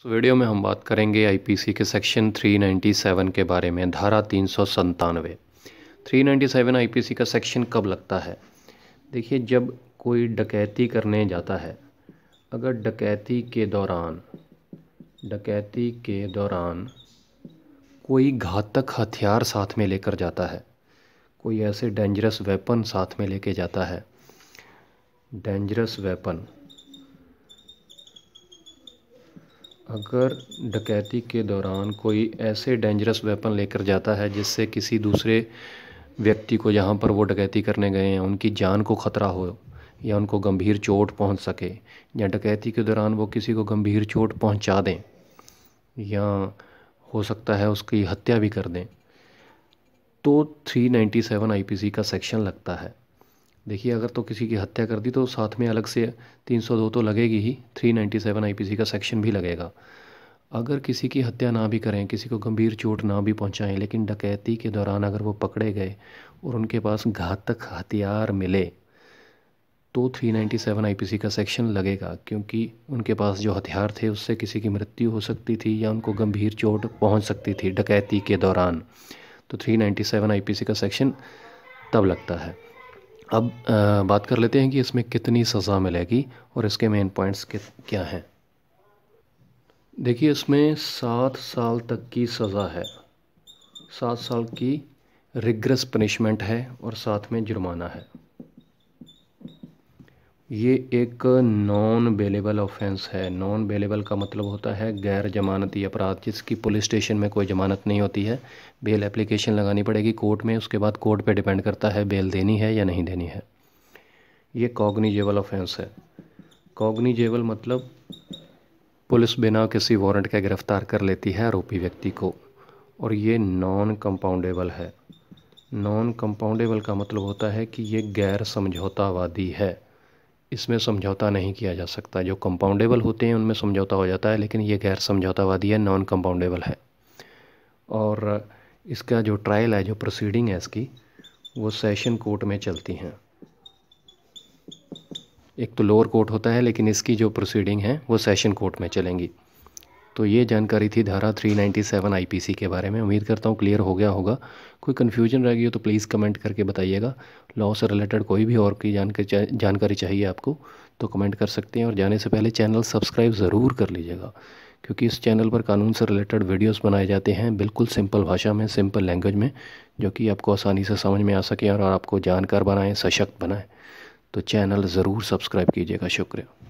इस वीडियो में हम बात करेंगे आईपीसी के सेक्शन 397 के बारे में धारा तीन सौ संतानवे थ्री नाइन्टी सेवन आई का सेक्शन कब लगता है देखिए जब कोई डकैती करने जाता है अगर डकैती के दौरान डकैती के दौरान कोई घातक हथियार साथ में लेकर जाता है कोई ऐसे डेंजरस वेपन साथ में लेके जाता है डेंजरस वेपन अगर डकैती के दौरान कोई ऐसे डेंजरस वेपन लेकर जाता है जिससे किसी दूसरे व्यक्ति को जहाँ पर वो डकैती करने गए हैं उनकी जान को ख़तरा हो या उनको गंभीर चोट पहुँच सके या डकैती के दौरान वो किसी को गंभीर चोट पहुँचा दें या हो सकता है उसकी हत्या भी कर दें तो 397 आईपीसी का सेक्शन लगता है देखिए अगर तो किसी की हत्या कर दी तो साथ में अलग से 302 तो लगेगी ही 397 आईपीसी का सेक्शन भी लगेगा अगर किसी की हत्या ना भी करें किसी को गंभीर चोट ना भी पहुंचाएं लेकिन डकैती के दौरान अगर वो पकड़े गए और उनके पास घातक हथियार मिले तो 397 आईपीसी का सेक्शन लगेगा क्योंकि उनके पास जो हथियार थे उससे किसी की मृत्यु हो सकती थी या उनको गंभीर चोट पहुँच सकती थी डकैती के दौरान तो थ्री नाइन्टी का सेक्शन तब लगता है अब बात कर लेते हैं कि इसमें कितनी सज़ा मिलेगी और इसके मेन पॉइंट्स क्या हैं देखिए इसमें सात साल तक की सज़ा है सात साल की रिग्रेस पनिशमेंट है और साथ में जुर्माना है ये एक नॉन बेलेबल ऑफेंस है नॉन बेलेबल का मतलब होता है गैर जमानती अपराध जिसकी पुलिस स्टेशन में कोई जमानत नहीं होती है बेल एप्लीकेशन लगानी पड़ेगी कोर्ट में उसके बाद कोर्ट पे डिपेंड करता है बेल देनी है या नहीं देनी है ये कॉग्निजेबल ऑफेंस है कॉग्निजेबल मतलब पुलिस बिना किसी वारंट के गिरफ्तार कर लेती है आरोपी व्यक्ति को और ये नॉन कंपाउंडेबल है नॉन कंपाउंडेबल का मतलब होता है कि ये गैर समझौतावादी है इसमें समझौता नहीं किया जा सकता जो कंपाउंडेबल होते हैं उनमें समझौता हो जाता है लेकिन ये गैर समझौतावादी है नॉन कंपाउंडेबल है और इसका जो ट्रायल है जो प्रोसीडिंग है इसकी वो सेशन कोर्ट में चलती हैं एक तो लोअर कोर्ट होता है लेकिन इसकी जो प्रोसीडिंग है वो सेशन कोर्ट में चलेंगी तो ये जानकारी थी धारा 397 आईपीसी के बारे में उम्मीद करता हूँ क्लियर हो गया होगा कोई कन्फ्यूजन रह गई हो तो प्लीज़ कमेंट करके बताइएगा लॉ से रिलेटेड कोई भी और की जानकारी जानकारी चाहिए आपको तो कमेंट कर सकते हैं और जाने से पहले चैनल सब्सक्राइब ज़रूर कर लीजिएगा क्योंकि इस चैनल पर कानून से रिलेटेड वीडियोस बनाए जाते हैं बिल्कुल सिंपल भाषा में सिंपल लैंग्वेज में जो कि आपको आसानी से समझ में आ सके और आपको जानकार बनाएं सशक्त बनाएं तो चैनल ज़रूर सब्सक्राइब कीजिएगा शुक्रिया